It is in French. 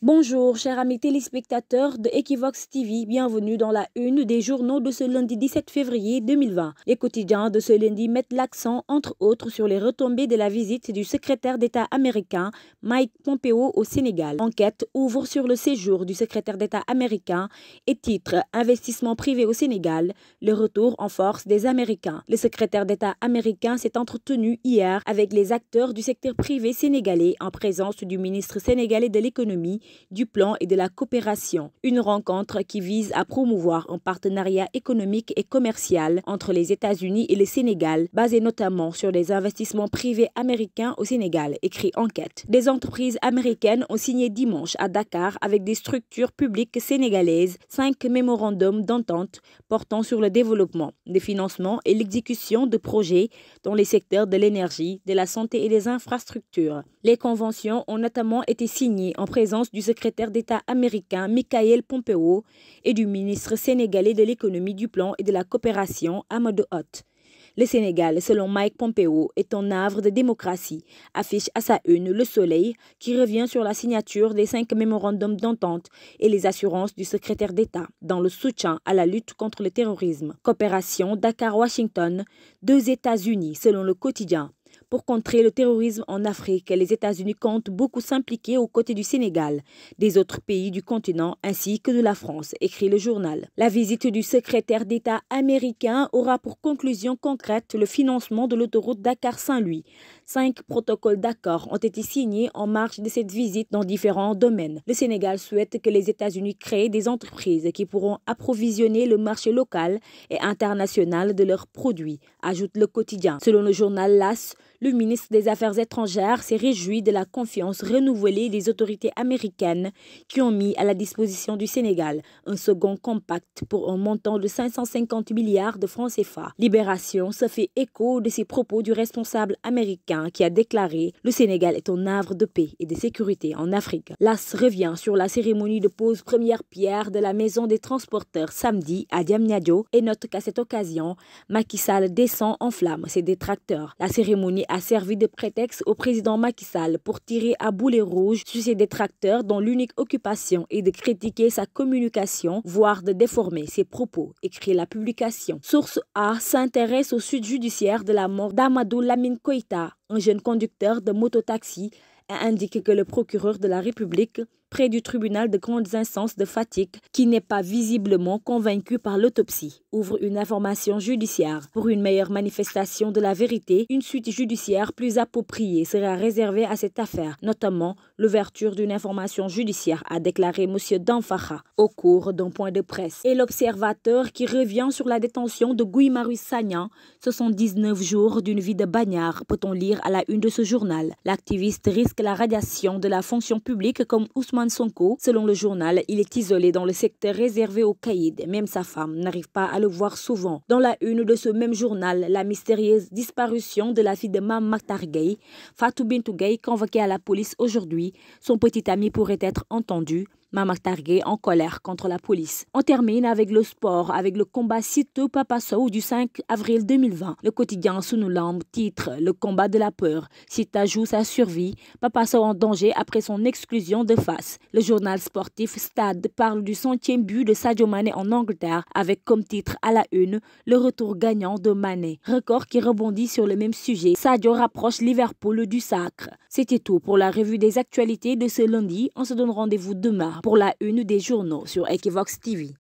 Bonjour, chers amis téléspectateurs de Equivox TV. Bienvenue dans la une des journaux de ce lundi 17 février 2020. Les quotidiens de ce lundi mettent l'accent, entre autres, sur les retombées de la visite du secrétaire d'État américain Mike Pompeo au Sénégal. Enquête ouvre sur le séjour du secrétaire d'État américain et titre Investissement privé au Sénégal, le retour en force des Américains. Le secrétaire d'État américain s'est entretenu hier avec les acteurs du secteur privé sénégalais en présence du ministre sénégalais de l'économie du plan et de la coopération. Une rencontre qui vise à promouvoir un partenariat économique et commercial entre les États-Unis et le Sénégal, basé notamment sur des investissements privés américains au Sénégal, écrit Enquête. Des entreprises américaines ont signé dimanche à Dakar avec des structures publiques sénégalaises cinq mémorandums d'entente portant sur le développement, le financement et l'exécution de projets dans les secteurs de l'énergie, de la santé et des infrastructures. Les conventions ont notamment été signées en présence du secrétaire d'État américain Michael Pompeo et du ministre sénégalais de l'économie, du plan et de la coopération Amadou Hott. Le Sénégal, selon Mike Pompeo, est un havre de démocratie, affiche à sa une le soleil qui revient sur la signature des cinq mémorandums d'entente et les assurances du secrétaire d'État dans le soutien à la lutte contre le terrorisme. Coopération Dakar-Washington, deux États-Unis selon le quotidien pour contrer le terrorisme en Afrique. Les États-Unis comptent beaucoup s'impliquer aux côtés du Sénégal, des autres pays du continent ainsi que de la France, écrit le journal. La visite du secrétaire d'État américain aura pour conclusion concrète le financement de l'autoroute Dakar-Saint-Louis. Cinq protocoles d'accord ont été signés en marge de cette visite dans différents domaines. Le Sénégal souhaite que les États-Unis créent des entreprises qui pourront approvisionner le marché local et international de leurs produits, ajoute le quotidien. Selon le journal LAS, le ministre des Affaires étrangères s'est réjoui de la confiance renouvelée des autorités américaines qui ont mis à la disposition du Sénégal un second compact pour un montant de 550 milliards de francs CFA. Libération se fait écho de ces propos du responsable américain qui a déclaré Le Sénégal est un havre de paix et de sécurité en Afrique. L'AS revient sur la cérémonie de pose première pierre de la maison des transporteurs samedi à Diamniadio et note qu'à cette occasion, Macky Sall descend en flammes ses détracteurs. La cérémonie a servi de prétexte au président Macky Sall pour tirer à boulet rouge sur ses détracteurs dont l'unique occupation est de critiquer sa communication, voire de déformer ses propos, écrit la publication. Source A s'intéresse au sud judiciaire de la mort d'Amadou Lamine Koïta, un jeune conducteur de mototaxi a indiqué que le procureur de la République près du tribunal de grandes instances de fatigue qui n'est pas visiblement convaincu par l'autopsie. Ouvre une information judiciaire. Pour une meilleure manifestation de la vérité, une suite judiciaire plus appropriée sera réservée à cette affaire, notamment l'ouverture d'une information judiciaire, a déclaré M. Danfara au cours d'un point de presse. Et l'observateur qui revient sur la détention de Guy Marus Sagnan, 19 jours d'une vie de bagnard, peut-on lire à la une de ce journal. L'activiste risque la radiation de la fonction publique comme Ousmane Selon le journal, il est isolé dans le secteur réservé aux caïds. Même sa femme n'arrive pas à le voir souvent. Dans la une de ce même journal, la mystérieuse disparition de la fille de Mam Maktar Fatou Bintou convoquée à la police aujourd'hui. Son petit ami pourrait être entendu. Mamak Targué en colère contre la police. On termine avec le sport, avec le combat Sito Papa du 5 avril 2020. Le quotidien Sunulamb titre Le combat de la peur. Sita joue sa survie. Papa en danger après son exclusion de face. Le journal sportif Stade parle du centième but de Sadio Mané en Angleterre avec comme titre à la une le retour gagnant de Mané. Record qui rebondit sur le même sujet. Sadio rapproche Liverpool du sacre. C'était tout pour la revue des actualités de ce lundi. On se donne rendez-vous demain pour la une des journaux sur Equivox TV.